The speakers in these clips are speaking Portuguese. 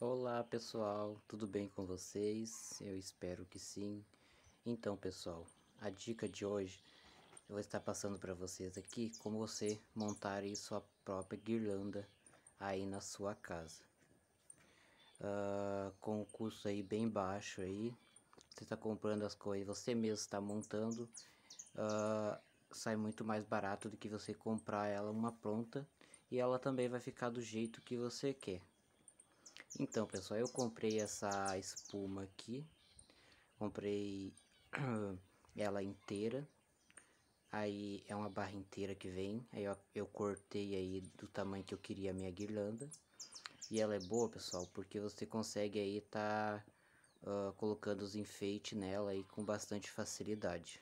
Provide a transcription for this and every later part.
Olá pessoal, tudo bem com vocês? Eu espero que sim. Então pessoal, a dica de hoje eu vou estar passando para vocês aqui como você montar aí sua própria guirlanda aí na sua casa. Uh, com o custo aí bem baixo aí, você está comprando as coisas, você mesmo está montando, uh, sai muito mais barato do que você comprar ela uma pronta e ela também vai ficar do jeito que você quer. Então, pessoal, eu comprei essa espuma aqui. Comprei ela inteira. Aí é uma barra inteira que vem. Aí eu, eu, cortei aí do tamanho que eu queria a minha guirlanda. E ela é boa, pessoal, porque você consegue aí tá uh, colocando os enfeites nela aí com bastante facilidade.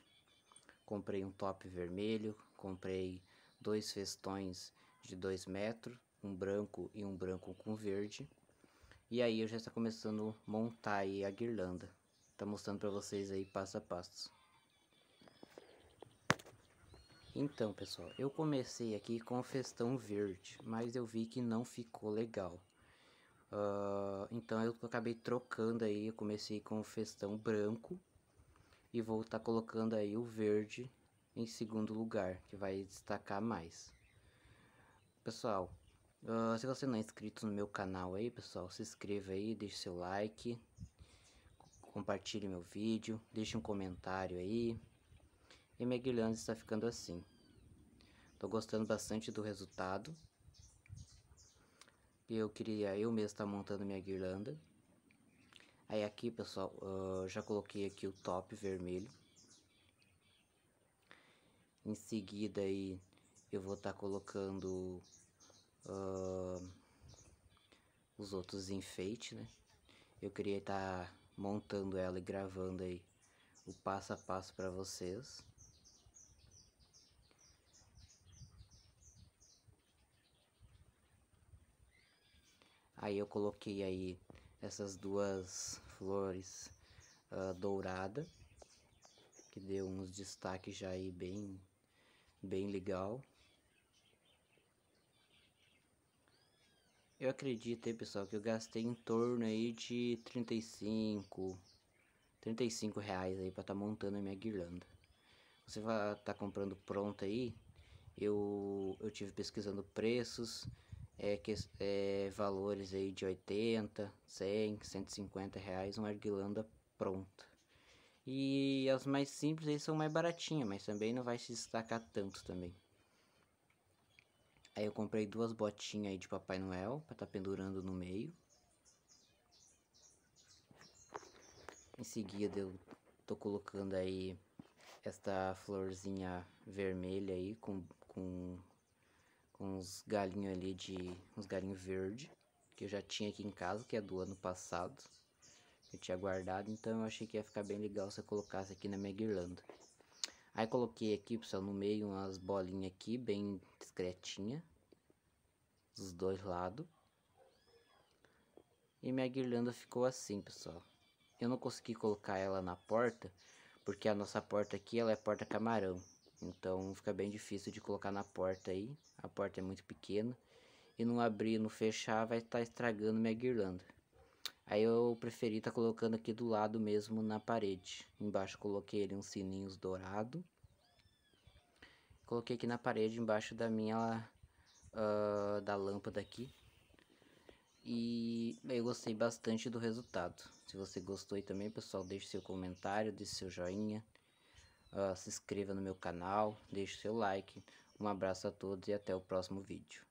Comprei um top vermelho, comprei dois festões de 2 metros, um branco e um branco com verde. E aí eu já está começando a montar aí a guirlanda. Tá mostrando para vocês aí passo a passo. Então, pessoal, eu comecei aqui com o festão verde, mas eu vi que não ficou legal. Uh, então eu acabei trocando aí, eu comecei com o festão branco e vou estar tá colocando aí o verde em segundo lugar, que vai destacar mais. Pessoal, Uh, se você não é inscrito no meu canal aí, pessoal, se inscreva aí, deixe seu like, compartilhe meu vídeo, deixe um comentário aí. E minha guirlanda está ficando assim. Tô gostando bastante do resultado. Eu queria eu mesmo estar tá montando minha guirlanda. Aí aqui, pessoal, uh, já coloquei aqui o top vermelho. Em seguida aí, eu vou estar tá colocando uh, os outros enfeites, né? Eu queria estar tá montando ela e gravando aí o passo a passo para vocês. Aí eu coloquei aí essas duas flores uh, dourada que deu uns destaques já aí bem bem legal Eu acredito aí, pessoal, que eu gastei em torno aí de 35, 35 reais aí pra tá montando a minha guirlanda. Você vai tá comprando pronto aí, eu, eu tive pesquisando preços, é, que, é, valores aí de 80, 100, 150 reais uma guirlanda pronta. E as mais simples aí são mais baratinhas, mas também não vai se destacar tanto também. Aí eu comprei duas botinhas aí de Papai Noel para tá pendurando no meio. Em seguida eu tô colocando aí esta florzinha vermelha aí com, com, com uns galinhos ali de... uns galinhos verde que eu já tinha aqui em casa, que é do ano passado. Eu tinha guardado, então eu achei que ia ficar bem legal se eu colocasse aqui na minha guirlanda. Aí coloquei aqui, pessoal, no meio umas bolinhas aqui, bem discretinha. Dos dois lados. E minha guirlanda ficou assim, pessoal. Eu não consegui colocar ela na porta, porque a nossa porta aqui, ela é porta camarão. Então fica bem difícil de colocar na porta aí. A porta é muito pequena. E não abrir, não fechar, vai estar tá estragando minha guirlanda. Aí eu preferi tá colocando aqui do lado mesmo na parede. Embaixo coloquei ele uns sininhos dourado. Coloquei aqui na parede embaixo da minha uh, da lâmpada aqui. E eu gostei bastante do resultado. Se você gostou aí também, pessoal, deixe seu comentário, deixe seu joinha. Uh, se inscreva no meu canal, deixe seu like. Um abraço a todos e até o próximo vídeo.